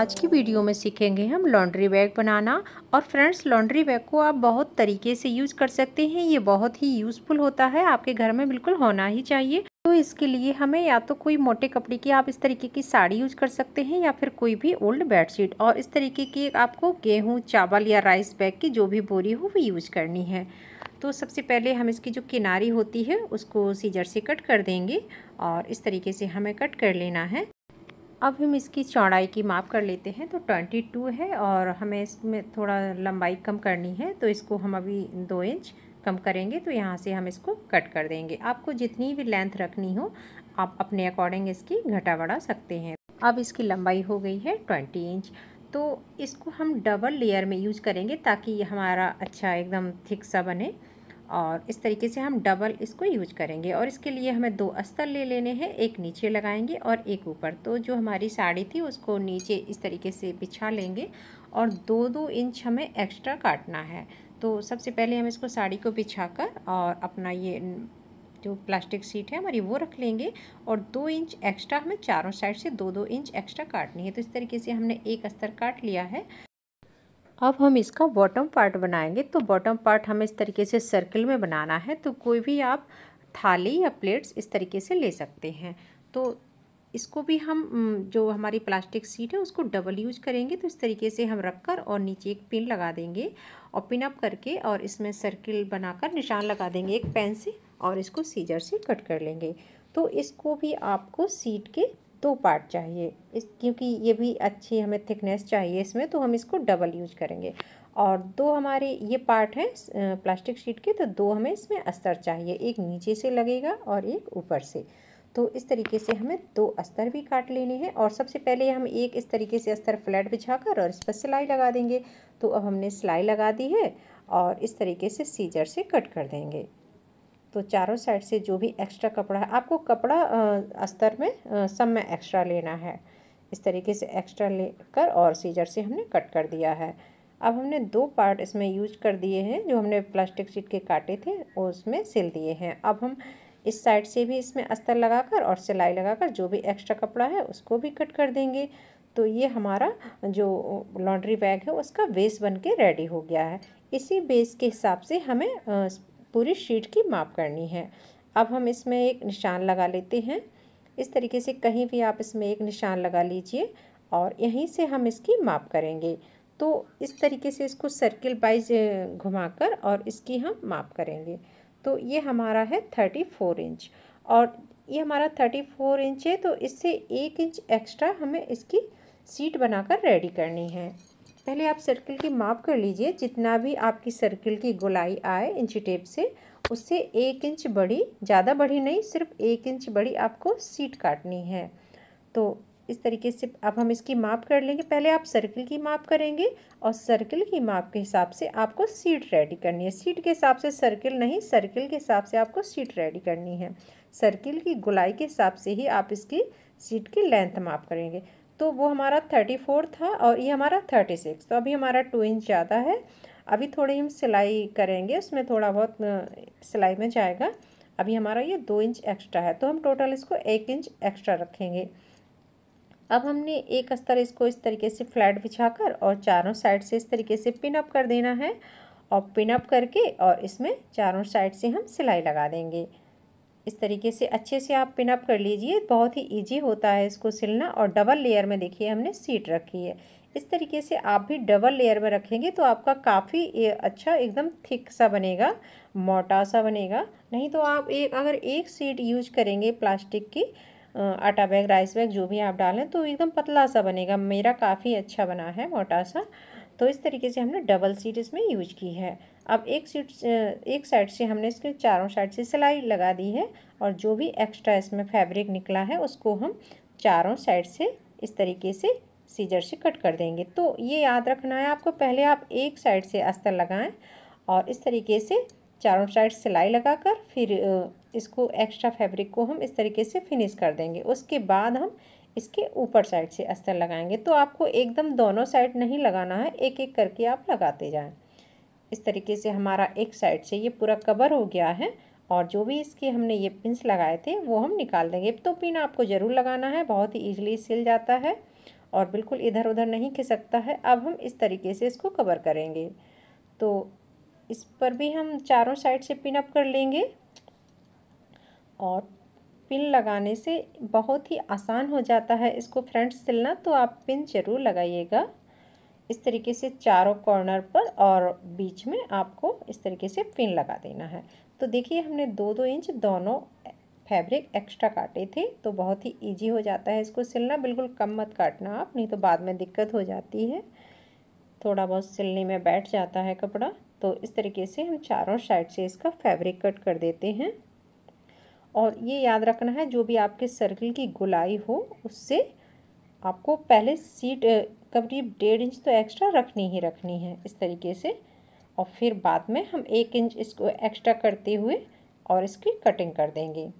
आज की वीडियो में सीखेंगे हम लॉन्ड्री बैग बनाना और फ्रेंड्स लॉन्ड्री बैग को आप बहुत तरीके से यूज़ कर सकते हैं ये बहुत ही यूज़फुल होता है आपके घर में बिल्कुल होना ही चाहिए तो इसके लिए हमें या तो कोई मोटे कपड़े की आप इस तरीके की साड़ी यूज कर सकते हैं या फिर कोई भी ओल्ड बेडशीट और इस तरीके की आपको गेहूँ चावल या राइस बैग की जो भी बोरी हो वो यूज करनी है तो सबसे पहले हम इसकी जो किनारी होती है उसको सीजर से कट कर देंगे और इस तरीके से हमें कट कर लेना है अब हम इसकी चौड़ाई की माप कर लेते हैं तो ट्वेंटी टू है और हमें इसमें थोड़ा लंबाई कम करनी है तो इसको हम अभी दो इंच कम करेंगे तो यहाँ से हम इसको कट कर देंगे आपको जितनी भी लेंथ रखनी हो आप अपने अकॉर्डिंग इसकी घटा बढ़ा सकते हैं अब इसकी लंबाई हो गई है ट्वेंटी इंच तो इसको हम डबल लेयर में यूज़ करेंगे ताकि हमारा अच्छा एकदम थिक सा बने और इस तरीके से हम डबल इसको यूज करेंगे और इसके लिए हमें दो अस्तर ले लेने हैं एक नीचे लगाएंगे और एक ऊपर तो जो हमारी साड़ी थी उसको नीचे इस तरीके से बिछा लेंगे और दो दो इंच हमें एक्स्ट्रा काटना है तो सबसे पहले हम इसको साड़ी को बिछा कर और अपना ये जो प्लास्टिक सीट है हमारी वो रख लेंगे और दो इंच एक्स्ट्रा हमें चारों साइड से दो दो इंच एक्स्ट्रा काटनी है तो इस तरीके से हमने एक अस्तर काट लिया है अब हम इसका बॉटम पार्ट बनाएंगे तो बॉटम पार्ट हमें इस तरीके से सर्कल में बनाना है तो कोई भी आप थाली या प्लेट्स इस तरीके से ले सकते हैं तो इसको भी हम जो हमारी प्लास्टिक सीट है उसको डबल यूज करेंगे तो इस तरीके से हम रख कर और नीचे एक पिन लगा देंगे और पिन अप करके और इसमें सर्किल बनाकर निशान लगा देंगे एक पेन से और इसको सीजर से कट कर लेंगे तो इसको भी आपको सीट के दो पार्ट चाहिए इस क्योंकि ये भी अच्छी हमें थिकनेस चाहिए इसमें तो हम इसको डबल यूज करेंगे और दो हमारे ये पार्ट हैं प्लास्टिक शीट के तो दो हमें इसमें अस्तर चाहिए एक नीचे से लगेगा और एक ऊपर से तो इस तरीके से हमें दो अस्तर भी काट लेने हैं और सबसे पहले हम एक इस तरीके से अस्तर फ्लैट बिछाकर और इस पर सिलाई लगा देंगे तो अब हमने सिलाई लगा दी है और इस तरीके से सीजर से कट कर देंगे तो चारों साइड से जो भी एक्स्ट्रा कपड़ा है आपको कपड़ा अस्तर में सब में एक्स्ट्रा लेना है इस तरीके से एक्स्ट्रा लेकर और सीजर से हमने कट कर दिया है अब हमने दो पार्ट इसमें यूज कर दिए हैं जो हमने प्लास्टिक शीट के काटे थे वो उसमें सिल दिए हैं अब हम इस साइड से भी इसमें अस्तर लगाकर और सिलाई लगाकर जो भी एक्स्ट्रा कपड़ा है उसको भी कट कर देंगे तो ये हमारा जो लॉन्ड्री बैग है उसका बेस बन के रेडी हो गया है इसी बेस के हिसाब से हमें पूरी शीट की माप करनी है अब हम इसमें एक निशान लगा लेते हैं इस तरीके से कहीं भी आप इसमें एक निशान लगा लीजिए और यहीं से हम इसकी माप करेंगे तो इस तरीके से इसको सर्किल वाइज घुमाकर और इसकी हम माप करेंगे तो ये हमारा है थर्टी फोर इंच और ये हमारा थर्टी फोर इंच है तो इससे एक इंच एक्स्ट्रा हमें इसकी सीट बनाकर रेडी करनी है पहले आप सर्कल की माप कर लीजिए जितना भी आपकी सर्कल की गोलाई आए इंची टेप से उससे एक इंच बड़ी ज़्यादा बड़ी नहीं सिर्फ एक इंच बड़ी आपको सीट काटनी है तो इस तरीके से अब हम इसकी माप कर लेंगे पहले आप सर्कल की माप करेंगे और सर्कल की माप के हिसाब से आपको सीट रेडी करनी है सीट के हिसाब से सर्कल नहीं सर्कल के हिसाब से आपको सीट रेडी करनी है सर्किल की गुलाई के हिसाब से ही आप इसकी सीट की लेंथ माप करेंगे तो वो हमारा थर्टी फोर था और ये हमारा थर्टी सिक्स तो अभी हमारा टू इंच ज़्यादा है अभी थोड़ी हम सिलाई करेंगे उसमें थोड़ा बहुत सिलाई में जाएगा अभी हमारा ये दो इंच एक्स्ट्रा है तो हम टोटल इसको एक इंच एक्स्ट्रा रखेंगे अब हमने एक अस्तर इसको इस तरीके से फ्लैट बिछाकर और चारों साइड से इस तरीके से पिन अप कर देना है और पिन अप करके और इसमें चारों साइड से हम सिलाई लगा देंगे इस तरीके से अच्छे से आप पिनअप कर लीजिए बहुत ही ईजी होता है इसको सिलना और डबल लेयर में देखिए हमने सीट रखी है इस तरीके से आप भी डबल लेयर में रखेंगे तो आपका काफ़ी अच्छा एकदम थिक सा बनेगा मोटा सा बनेगा नहीं तो आप एक अगर एक सीट यूज करेंगे प्लास्टिक की आटा बैग राइस बैग जो भी आप डालें तो एकदम पतला सा बनेगा मेरा काफ़ी अच्छा बना है मोटा सा तो इस तरीके से हमने डबल सीट इसमें यूज की है अब एक सीट एक साइड से हमने इसके चारों साइड से सिलाई लगा दी है और जो भी एक्स्ट्रा इसमें फैब्रिक निकला है उसको हम चारों साइड से इस तरीके से सीजर से कट कर देंगे तो ये याद रखना है आपको पहले आप एक साइड से अस्तर लगाएं और इस तरीके से चारों साइड सिलाई लगाकर फिर इसको एक्स्ट्रा फैब्रिक को हम इस तरीके से फिनिश कर देंगे उसके बाद हम इसके ऊपर साइड से अस्तर लगाएंगे तो आपको एकदम दोनों साइड नहीं लगाना है एक एक करके आप लगाते जाएँ इस तरीके से हमारा एक साइड से ये पूरा कवर हो गया है और जो भी इसके हमने ये पिंस लगाए थे वो हम निकाल देंगे तो पिन आपको ज़रूर लगाना है बहुत ही ईजिली सिल जाता है और बिल्कुल इधर उधर नहीं खिसकता है अब हम इस तरीके से इसको कवर करेंगे तो इस पर भी हम चारों साइड से पिन अप कर लेंगे और पिन लगाने से बहुत ही आसान हो जाता है इसको फ्रंट सिलना तो आप पिन ज़रूर लगाइएगा इस तरीके से चारों कॉर्नर पर और बीच में आपको इस तरीके से पिन लगा देना है तो देखिए हमने दो दो इंच दोनों फैब्रिक एक्स्ट्रा काटे थे तो बहुत ही इजी हो जाता है इसको सिलना बिल्कुल कम मत काटना आप नहीं तो बाद में दिक्कत हो जाती है थोड़ा बहुत सिलने में बैठ जाता है कपड़ा तो इस तरीके से हम चारों साइड से इसका फैब्रिक कट कर देते हैं और ये याद रखना है जो भी आपके सर्कल की गुलाई हो उससे आपको पहले सीट करीब डेढ़ इंच तो एक्स्ट्रा रखनी ही रखनी है इस तरीके से और फिर बाद में हम एक इंच इसको एक्स्ट्रा करते हुए और इसकी कटिंग कर देंगे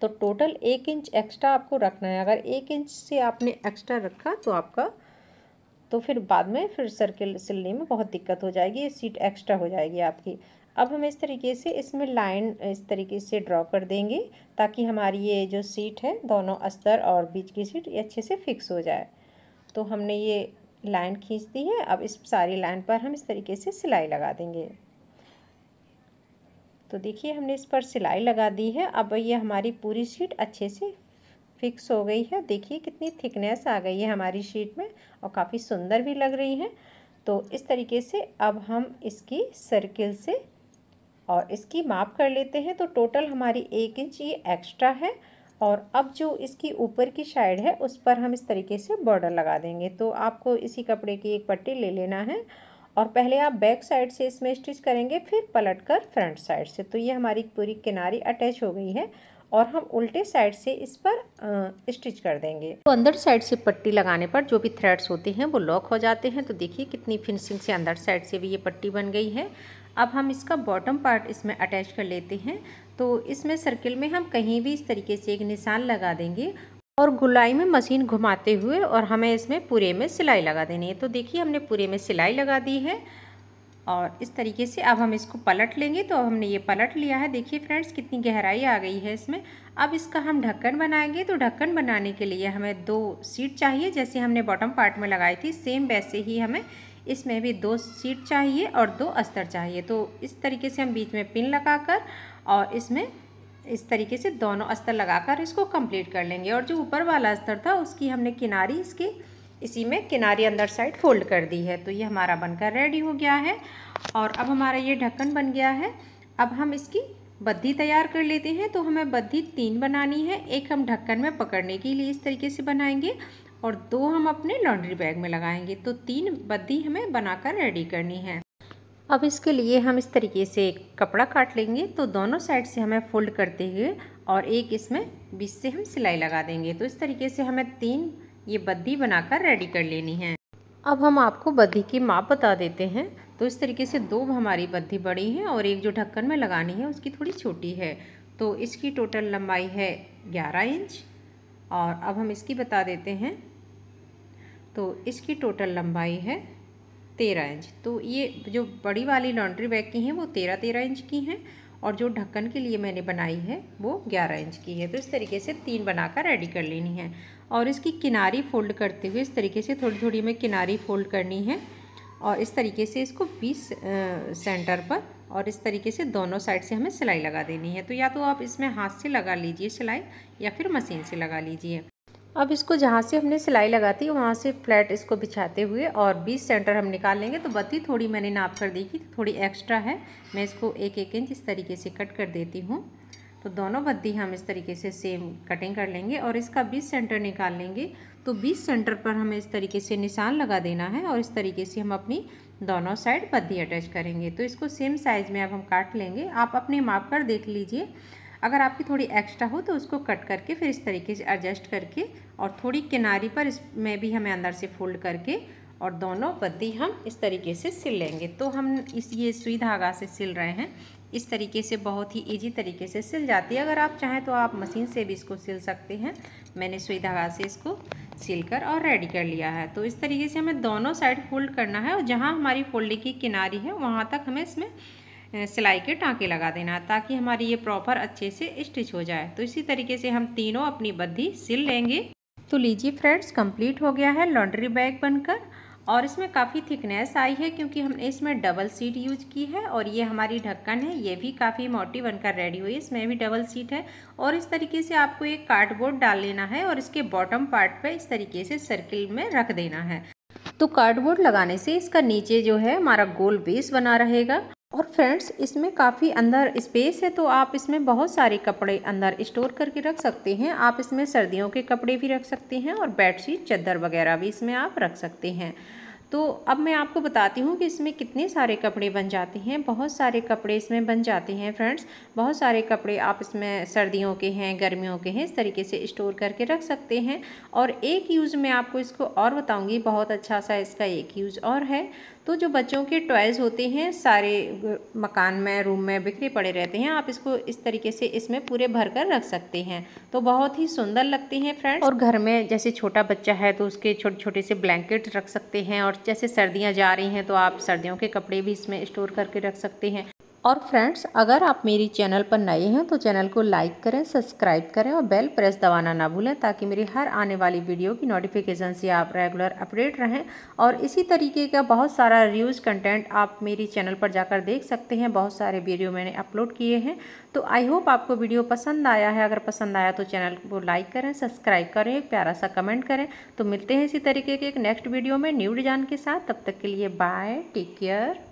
तो टोटल एक इंच एक्स्ट्रा आपको रखना है अगर एक इंच से आपने एक्स्ट्रा रखा तो आपका तो फिर बाद में फिर सर्किल सिलने में बहुत दिक्कत हो जाएगी सीट एक्स्ट्रा हो जाएगी आपकी अब हम इस तरीके से इसमें लाइन इस तरीके से ड्रॉ कर देंगे ताकि हमारी ये जो सीट है दोनों अस्तर और बीच की सीट ये अच्छे से फिक्स हो जाए तो हमने ये लाइन खींच दी है अब इस सारी लाइन पर हम इस तरीके से सिलाई लगा देंगे तो देखिए हमने इस पर सिलाई लगा दी है अब ये हमारी पूरी शीट अच्छे से फिक्स हो गई है देखिए कितनी थिकनेस आ गई है हमारी शीट में और काफ़ी सुंदर भी लग रही है तो इस तरीके से अब हम इसकी सर्किल से और इसकी माप कर लेते हैं तो टोटल हमारी एक इंच ये एक्स्ट्रा है और अब जो इसकी ऊपर की साइड है उस पर हम इस तरीके से बॉर्डर लगा देंगे तो आपको इसी कपड़े की एक पट्टी ले लेना है और पहले आप बैक साइड से इसमें स्टिच करेंगे फिर पलट कर फ्रंट साइड से तो ये हमारी पूरी किनारी अटैच हो गई है और हम उल्टे साइड से इस पर स्टिच कर देंगे तो अंदर साइड से पट्टी लगाने पर जो भी थ्रेड्स होते हैं वो लॉक हो जाते हैं तो देखिए कितनी फिनिशिंग से अंदर साइड से भी ये पट्टी बन गई है अब हम इसका बॉटम पार्ट इसमें अटैच कर लेते हैं तो इसमें सर्किल में हम कहीं भी इस तरीके से एक निशान लगा देंगे और गुलाई में मशीन घुमाते हुए और हमें इसमें पूरे में सिलाई लगा देनी है तो देखिए हमने पूरे में सिलाई लगा दी है और इस तरीके से अब हम इसको पलट लेंगे तो हमने ये पलट लिया है देखिए फ्रेंड्स कितनी गहराई आ गई है इसमें अब इसका हम ढक्कन बनाएंगे तो ढक्कन बनाने के लिए हमें दो सीट चाहिए जैसे हमने बॉटम पार्ट में लगाई थी सेम वैसे ही हमें इसमें भी दो सीट चाहिए और दो अस्तर चाहिए तो इस तरीके से हम बीच में पिन लगाकर और इसमें इस तरीके से दोनों अस्तर लगाकर इसको कंप्लीट कर लेंगे और जो ऊपर वाला अस्तर था उसकी हमने किनारी इसके इसी में किनारी अंदर साइड फोल्ड कर दी है तो ये हमारा बनकर रेडी हो गया है और अब हमारा ये ढक्कन बन गया है अब हम इसकी बद्दी तैयार कर लेते हैं तो हमें बद्दी तीन बनानी है एक हम ढक्कन में पकड़ने के लिए इस तरीके से बनाएंगे और दो हम अपने लॉन्ड्री बैग में लगाएंगे तो तीन बद्दी हमें बनाकर रेडी करनी है अब इसके लिए हम इस तरीके से एक कपड़ा काट लेंगे तो दोनों साइड से हमें फोल्ड करते हुए और एक इसमें बीच से हम सिलाई लगा देंगे तो इस तरीके से हमें तीन ये बद्दी बनाकर रेडी कर लेनी है अब हम आपको बद्दी की माप बता देते हैं तो इस तरीके से दो हमारी बद्दी बड़ी है और एक जो ढक्कन में लगानी है उसकी थोड़ी छोटी है तो इसकी टोटल लंबाई है ग्यारह इंच और अब हम इसकी बता देते हैं तो इसकी टोटल लंबाई है तेरह इंच तो ये जो बड़ी वाली लॉन्ड्री बैग की हैं वो तेरह तेरह इंच की हैं और जो ढक्कन के लिए मैंने बनाई है वो ग्यारह इंच की है तो इस तरीके से तीन बनाकर रेडी कर लेनी है और इसकी किनारी फोल्ड करते हुए इस तरीके से थोड़ी थोड़ी में किनारी फोल्ड करनी है और इस तरीके से इसको बीस सेंटर पर और इस तरीके से दोनों साइड से हमें सिलाई लगा देनी है तो या तो आप इसमें हाथ से लगा लीजिए सिलाई या फिर मशीन से लगा लीजिए अब इसको जहाँ से हमने सिलाई लगाती है वहाँ से फ्लैट इसको बिछाते हुए और बीस सेंटर हम निकाल लेंगे तो बत्ती थोड़ी मैंने नाप कर देखी तो थोड़ी एक्स्ट्रा है मैं इसको एक एक इंच इस तरीके से कट कर देती हूँ तो दोनों बत्ती हम इस तरीके से सेम कटिंग कर लेंगे और इसका बीस सेंटर निकाल लेंगे तो बीस सेंटर पर हमें इस तरीके से निशान लगा देना है और इस तरीके से हम अपनी दोनों साइड बत्ती अटैच करेंगे तो इसको सेम साइज़ में अब हम काट लेंगे आप अपने माप कर देख लीजिए अगर आपकी थोड़ी एक्स्ट्रा हो तो उसको कट करके फिर इस तरीके से एडजस्ट करके और थोड़ी किनारी पर इसमें भी हमें अंदर से फोल्ड करके और दोनों पत्ती हम इस तरीके से सिल लेंगे तो हम इस ये सुई धागा से सिल रहे हैं इस तरीके से बहुत ही इजी तरीके से सिल जाती है अगर आप चाहें तो आप मशीन से भी इसको सिल सकते हैं मैंने सुई धागा से इसको सिल कर और रेडी कर लिया है तो इस तरीके से हमें दोनों साइड फोल्ड करना है और जहाँ हमारी फोल्डिंग की किनारी है वहाँ तक हमें इसमें सिलाई के टाँके लगा देना ताकि हमारी ये प्रॉपर अच्छे से स्टिच हो जाए तो इसी तरीके से हम तीनों अपनी बद्धी सिल लेंगे तो लीजिए फ्रेंड्स कंप्लीट हो गया है लॉन्ड्री बैग बनकर और इसमें काफ़ी थिकनेस आई है क्योंकि हमने इसमें डबल सीट यूज की है और ये हमारी ढक्कन है ये भी काफ़ी मोटी बनकर रेडी हुई है इसमें भी डबल सीट है और इस तरीके से आपको एक कार्डबोर्ड डाल लेना है और इसके बॉटम पार्ट पे इस तरीके से सर्किल में रख देना है तो कार्डबोर्ड लगाने से इसका नीचे जो है हमारा गोल बेस बना रहेगा और फ्रेंड्स इसमें काफ़ी अंदर स्पेस है तो आप इसमें बहुत सारे कपड़े अंदर स्टोर करके रख सकते हैं आप इसमें सर्दियों के कपड़े भी रख सकते हैं और बेडशीट चद्दर वगैरह भी इसमें आप रख सकते हैं तो अब मैं आपको बताती हूँ कि इसमें कितने सारे कपड़े बन जाते हैं बहुत सारे कपड़े इसमें बन जाते हैं फ्रेंड्स बहुत सारे कपड़े आप इसमें सर्दियों के हैं गर्मियों के हैं इस तरीके से स्टोर करके रख सकते हैं और एक यूज़ में आपको इसको और बताऊँगी बहुत अच्छा सा इसका एक यूज़ और है तो जो बच्चों के टॉयज़ होते हैं सारे मकान में रूम में बिखरे पड़े रहते हैं आप इसको इस तरीके से इसमें पूरे भर कर रख सकते हैं तो बहुत ही सुंदर लगते हैं फ्रेंड्स और घर में जैसे छोटा बच्चा है तो उसके छोटे छोटे से ब्लैंकेट रख सकते हैं और जैसे सर्दियाँ जा रही हैं तो आप सर्दियों के कपड़े भी इसमें स्टोर करके रख सकते हैं और फ्रेंड्स अगर आप मेरी चैनल पर नए हैं तो चैनल को लाइक करें सब्सक्राइब करें और बेल प्रेस दबाना ना भूलें ताकि मेरी हर आने वाली वीडियो की नोटिफिकेशन से आप रेगुलर अपडेट रहें और इसी तरीके का बहुत सारा रिव्यूज़ कंटेंट आप मेरी चैनल पर जाकर देख सकते हैं बहुत सारे वीडियो मैंने अपलोड किए हैं तो आई होप आपको वीडियो पसंद आया है अगर पसंद आया तो चैनल को लाइक करें सब्सक्राइब करें एक प्यारा सा कमेंट करें तो मिलते हैं इसी तरीके के एक नेक्स्ट वीडियो में न्यू डिजान के साथ तब तक के लिए बाय टेक केयर